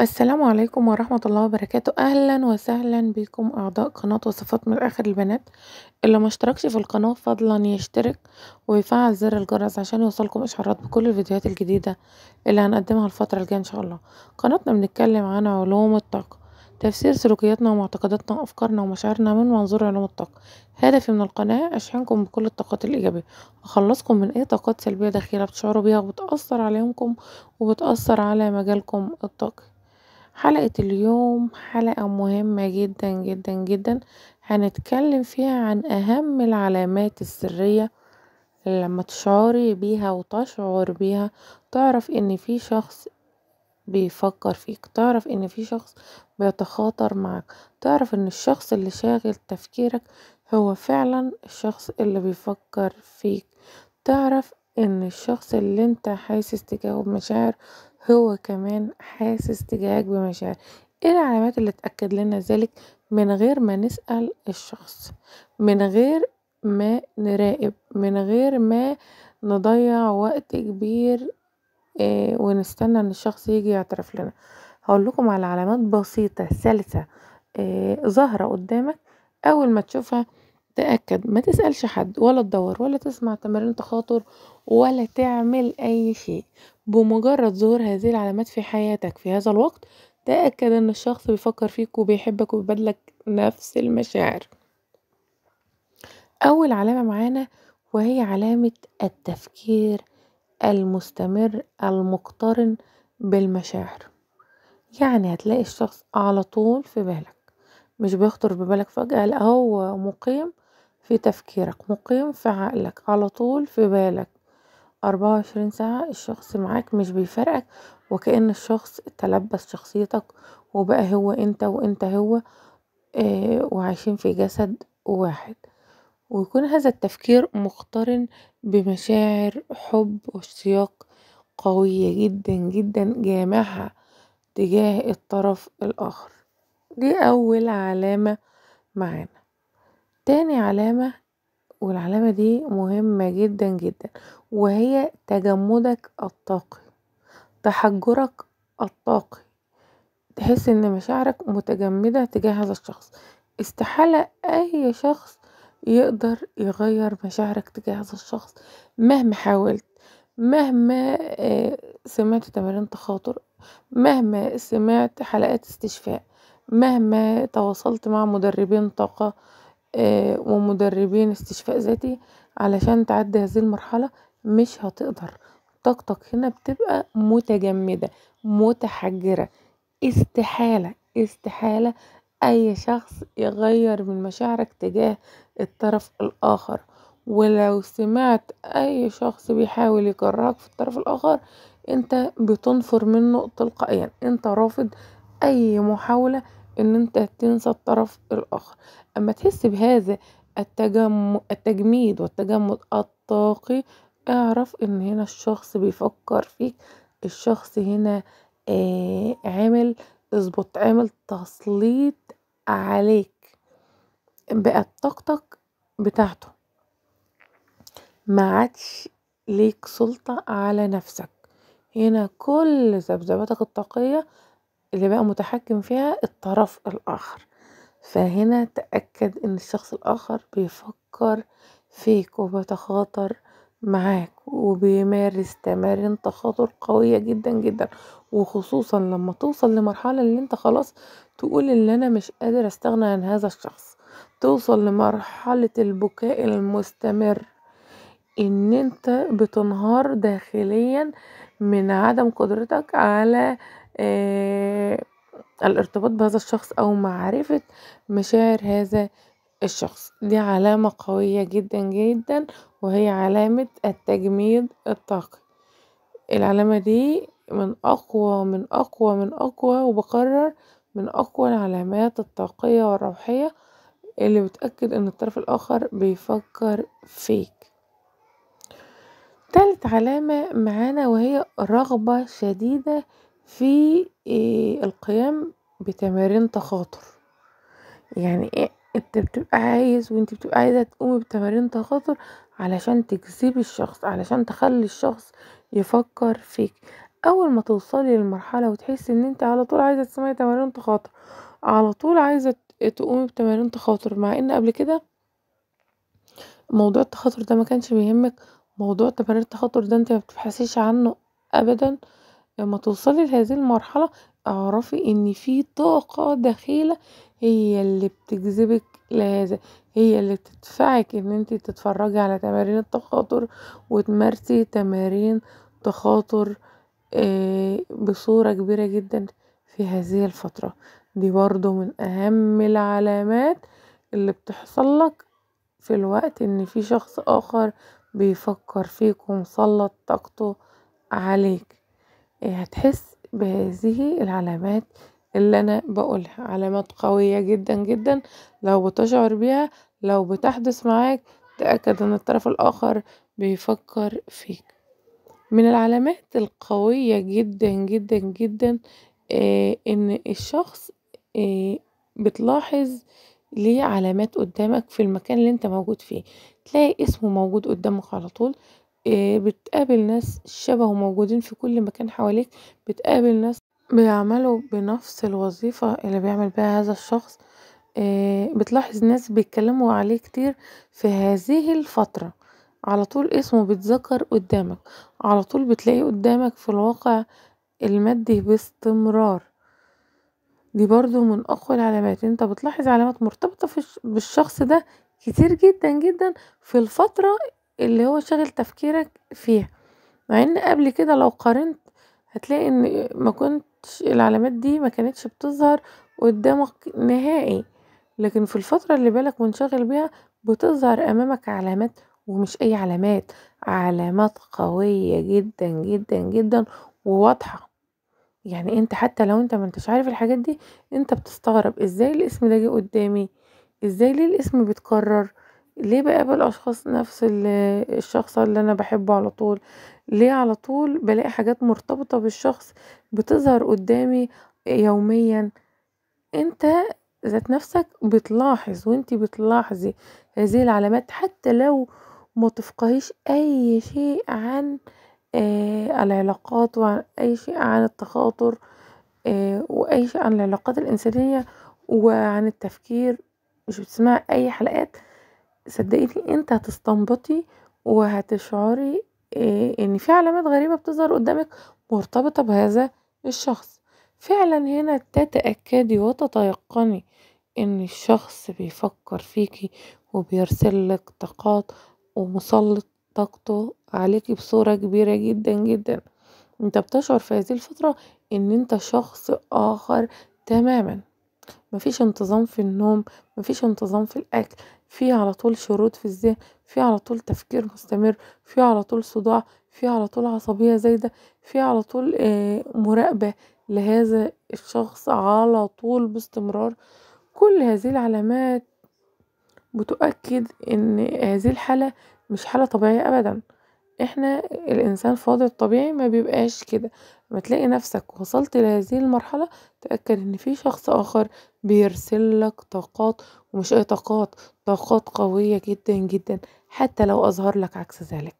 السلام عليكم ورحمة الله وبركاته أهلا وسهلا بكم أعضاء قناة وصفات من الآخر البنات اللي ما اشتركش في القناة فضلا يشترك ويفعل زر الجرس عشان يوصلكم إشعارات بكل الفيديوهات الجديدة اللي هنقدمها الفترة الجاية إن شاء الله قناتنا بنتكلم عن علوم الطاقة تفسير سلوكياتنا ومعتقداتنا وأفكارنا ومشاعرنا من منظور علوم الطاقة هدفي من القناة أشحنكم بكل الطاقات الإيجابية أخلصكم من أي طاقات سلبية داخلة بتشعروا بيها وبتأثر عليكم وبتأثر على مجالكم الطاقي حلقة اليوم حلقة مهمة جدا جدا جدا هنتكلم فيها عن أهم العلامات السرية اللي لما تشعري بيها وتشعر بيها تعرف ان في شخص بيفكر فيك تعرف ان في شخص بيتخاطر معك تعرف ان الشخص اللي شاغل تفكيرك هو فعلا الشخص اللي بيفكر فيك تعرف ان الشخص اللي انت حاسس تجاوب مشاعر هو كمان حاسس تجاهك بمشاعر ايه العلامات اللي تأكد لنا ذلك من غير ما نسأل الشخص من غير ما نراقب من غير ما نضيع وقت كبير آه، ونستنى ان الشخص يجي يعترف لنا هقول لكم على علامات بسيطة سلسة آه، ظاهرة قدامك اول ما تشوفها تأكد ما تسألش حد ولا تدور ولا تسمع تمارين تخاطر ولا تعمل أي شيء بمجرد ظهور هذه العلامات في حياتك في هذا الوقت تأكد إن الشخص بيفكر فيك وبيحبك وبيبادلك نفس المشاعر أول علامة معانا وهي علامة التفكير المستمر المقترن بالمشاعر يعني هتلاقي الشخص على طول في بالك مش بيخطر ببالك فجأة لا هو مقيم في تفكيرك مقيم في عقلك على طول في بالك أربعة وعشرين ساعة الشخص معاك مش بيفرقك وكأن الشخص تلبس شخصيتك وبقى هو انت وانت هو آه، وعايشين في جسد واحد ويكون هذا التفكير مقترن بمشاعر حب واشتياق قوية جدا جدا جامعة تجاه الطرف الآخر دي أول علامة معانا تاني علامة والعلامة دي مهمة جدا جدا وهي تجمدك الطاقي تحجرك الطاقي تحس ان مشاعرك متجمدة تجاه هذا الشخص استحالة اي شخص يقدر يغير مشاعرك تجاه هذا الشخص مهما حاولت مهما آه، سمعت تمارين تخاطر مهما سمعت حلقات استشفاء مهما تواصلت مع مدربين طاقة آه، ومدربين استشفاء ذاتي علشان تعدي هذه المرحلة مش هتقدر طاقتك هنا بتبقى متجمدة متحجرة استحالة استحالة اي شخص يغير من مشاعرك تجاه الطرف الاخر ولو سمعت اي شخص بيحاول يكرهك في الطرف الاخر انت بتنفر منه تلقائيا انت رافض اي محاولة ان انت تنسى الطرف الاخر اما تحس بهذا التجم... التجميد والتجمد الطاقي اعرف ان هنا الشخص بيفكر فيك الشخص هنا آه عمل اظبط عمل تسليط عليك بقت طاقتك بتاعته ما عادش ليك سلطة على نفسك هنا كل ذبذباتك الطاقية اللي بقى متحكم فيها الطرف الآخر فهنا تأكد إن الشخص الآخر بيفكر فيك وبيتخاطر معاك وبيمارس تمارين تخاطر قوية جدا جدا وخصوصا لما توصل لمرحلة اللي انت خلاص تقول ان انا مش قادر استغنى عن هذا الشخص توصل لمرحلة البكاء المستمر ان انت بتنهار داخليا من عدم قدرتك على آه، الارتباط بهذا الشخص او معرفة مشاعر هذا الشخص دي علامة قوية جدا جدا وهي علامة التجميد الطاقي العلامة دي من اقوى من اقوى من اقوى وبقرر من اقوى العلامات الطاقية والروحية اللي بتأكد ان الطرف الاخر بيفكر فيك تالت علامة معانا وهي رغبة شديدة في آه، القيام بتمارين تخاطر يعني ايه انت بتبقى عايز وانت بتبقى عايزة تقومي بتمارين تخاطر علشان تجذبي الشخص علشان تخلي الشخص يفكر فيك اول ما توصلي للمرحلة وتحسي ان انت على طول عايزة تسمعي تمارين تخاطر على طول عايزة تقومي بتمارين تخاطر مع ان قبل كده موضوع التخاطر ده ما كانش بيهمك موضوع تمارين التخاطر ده انت ما بتبحثيش عنه ابدا لما توصلي لهذه المرحلة اعرفي ان في طاقة داخلة هي اللي بتجذبك لهذا هي اللي بتدفعك ان انت تتفرجي على تمارين التخاطر وتمارسي تمارين تخاطر آه، بصورة كبيرة جدا في هذه الفترة دي برضو من اهم العلامات اللي بتحصل لك في الوقت ان في شخص اخر بيفكر فيك ومسلط طاقته عليك إيه، هتحس بهذه العلامات اللي أنا بقولها علامات قوية جدا جدا لو بتشعر بيها لو بتحدث معاك تأكد أن الطرف الآخر بيفكر فيك من العلامات القوية جدا جدا جدا آه إن الشخص آه بتلاحظ ليه علامات قدامك في المكان اللي انت موجود فيه تلاقي اسمه موجود قدامك على طول آه، بتقابل ناس شبهه موجودين في كل مكان حواليك بتقابل ناس بيعملوا بنفس الوظيفة اللي بيعمل بيها هذا الشخص آه، بتلاحظ ناس بيتكلموا عليه كتير في هذه الفترة على طول اسمه بيتذكر قدامك على طول بتلاقيه قدامك في الواقع المادي باستمرار دي برضو من اقوى العلامات انت بتلاحظ علامات مرتبطة بالشخص ده كتير جدا جدا في الفترة اللي هو شاغل تفكيرك فيها مع ان قبل كده لو قارنت هتلاقي ان ما كنتش العلامات دي ما كانتش بتظهر قدامك نهائي لكن في الفترة اللي بالك منشغل بيها بتظهر امامك علامات ومش اي علامات علامات قوية جدا جدا جدا وواضحة يعني انت حتى لو انت ما انتش عارف الحاجات دي انت بتستغرب ازاي الاسم ده جه قدامي ازاي ليه الاسم بيتكرر ليه بقابل اشخاص نفس الشخص اللي انا بحبه على طول ليه على طول بلاقي حاجات مرتبطة بالشخص بتظهر قدامي يوميا انت ذات نفسك بتلاحظ وانت بتلاحظي هذه العلامات حتى لو ما تفقهيش اي شيء عن آه، العلاقات وعن اي شيء عن التخاطر آه، واي شيء عن العلاقات الانسانية وعن التفكير مش بتسمعي اي حلقات صدقيني انت هتستنبطي وهتشعري إيه ان في علامات غريبة بتظهر قدامك مرتبطة بهذا الشخص فعلا هنا تتأكدي وتتيقني ان الشخص بيفكر فيكي وبيرسلك طاقات ومسلط طاقته عليكي بصورة كبيرة جدا جدا انت بتشعر في هذه الفترة ان انت شخص اخر تماما مفيش انتظام في النوم مفيش انتظام في الاكل في على طول شرود في الذهن في على طول تفكير مستمر في على طول صداع في على طول عصبية زايدة في على طول آه، مراقبة لهذا الشخص على طول باستمرار كل هذه العلامات بتؤكد ان هذه الحالة مش حالة طبيعية ابدا احنا الانسان فاضي الطبيعي ما بيبقاش كده ما تلاقي نفسك وصلت لهذه المرحلة تأكد ان في شخص اخر بيرسلك طاقات ومش اي طاقات طاقات قوية جدا جدا حتى لو اظهر لك عكس ذلك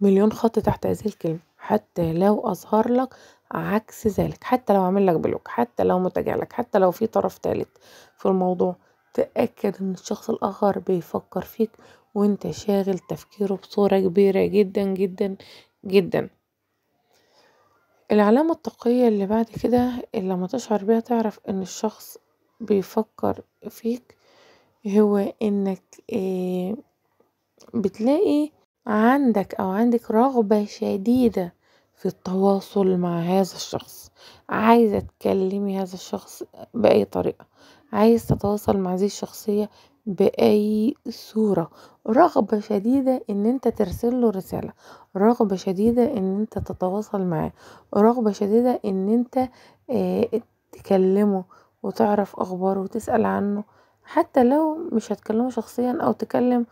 مليون خط تحت هذه الكلمة حتى لو اظهر لك عكس ذلك حتى لو عمل لك بلوك حتى لو متجاهلك حتى لو في طرف ثالث في الموضوع تأكد ان الشخص الاخر بيفكر فيك وانت شاغل تفكيره بصورة كبيرة جدا جدا جدا العلامة التقية اللي بعد كده اللي لما تشعر بيها تعرف ان الشخص بيفكر فيك هو انك آه، بتلاقي عندك او عندك رغبة شديدة في التواصل مع هذا الشخص عايزة تكلمي هذا الشخص بأي طريقة عايز تتواصل مع هذه الشخصية باي صورة رغبة شديدة ان انت ترسله رسالة رغبة شديدة ان انت تتواصل معاه رغبة شديدة ان انت آه، تكلمه وتعرف اخباره وتسأل عنه حتى لو مش هتكلمه شخصيا او تكلم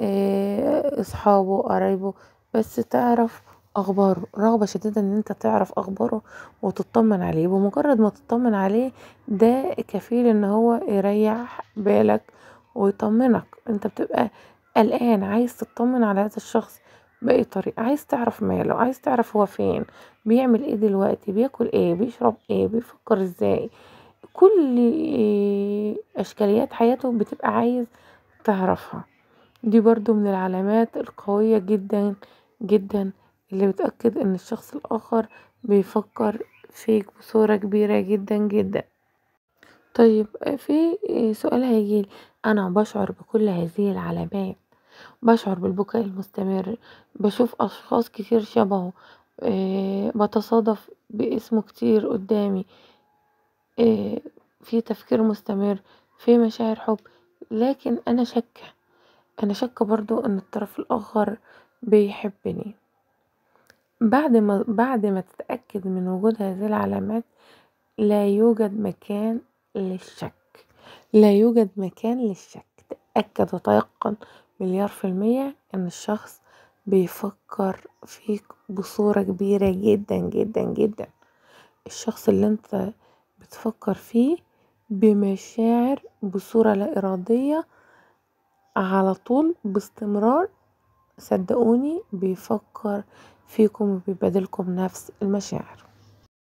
آه، اصحابه قرايبه بس تعرف اخباره رغبة شديدة ان انت تعرف اخباره وتطمن عليه بمجرد ما تطمن عليه ده كفيل ان هو يريح بالك ويطمنك انت بتبقى قلقان عايز تطمن على هذا الشخص باي طريقه عايز تعرف ماله عايز تعرف هو فين بيعمل ايه دلوقتي بياكل ايه بيشرب ايه بيفكر ازاي كل اشكاليات حياته بتبقى عايز تعرفها دي برضو من العلامات القويه جدا جدا اللي بتأكد ان الشخص الاخر بيفكر فيك بصوره كبيره جدا جدا طيب في سؤال هيجيلي أنا بشعر بكل هذه العلامات بشعر بالبكاء المستمر بشوف أشخاص كتير شبهه آه، بتصادف باسمه كتير قدامي آه، في تفكير مستمر في مشاعر حب لكن أنا شك أنا شك برضو إن الطرف الآخر بيحبني بعد ما بعد ما تتأكد من وجود هذه العلامات لا يوجد مكان للشك لا يوجد مكان للشك تأكد وتيقن مليار في المية ان الشخص بيفكر فيك بصورة كبيرة جدا جدا جدا الشخص اللي انت بتفكر فيه بمشاعر بصورة لا ارادية على طول باستمرار صدقوني بيفكر فيكم وبيبادلكم نفس المشاعر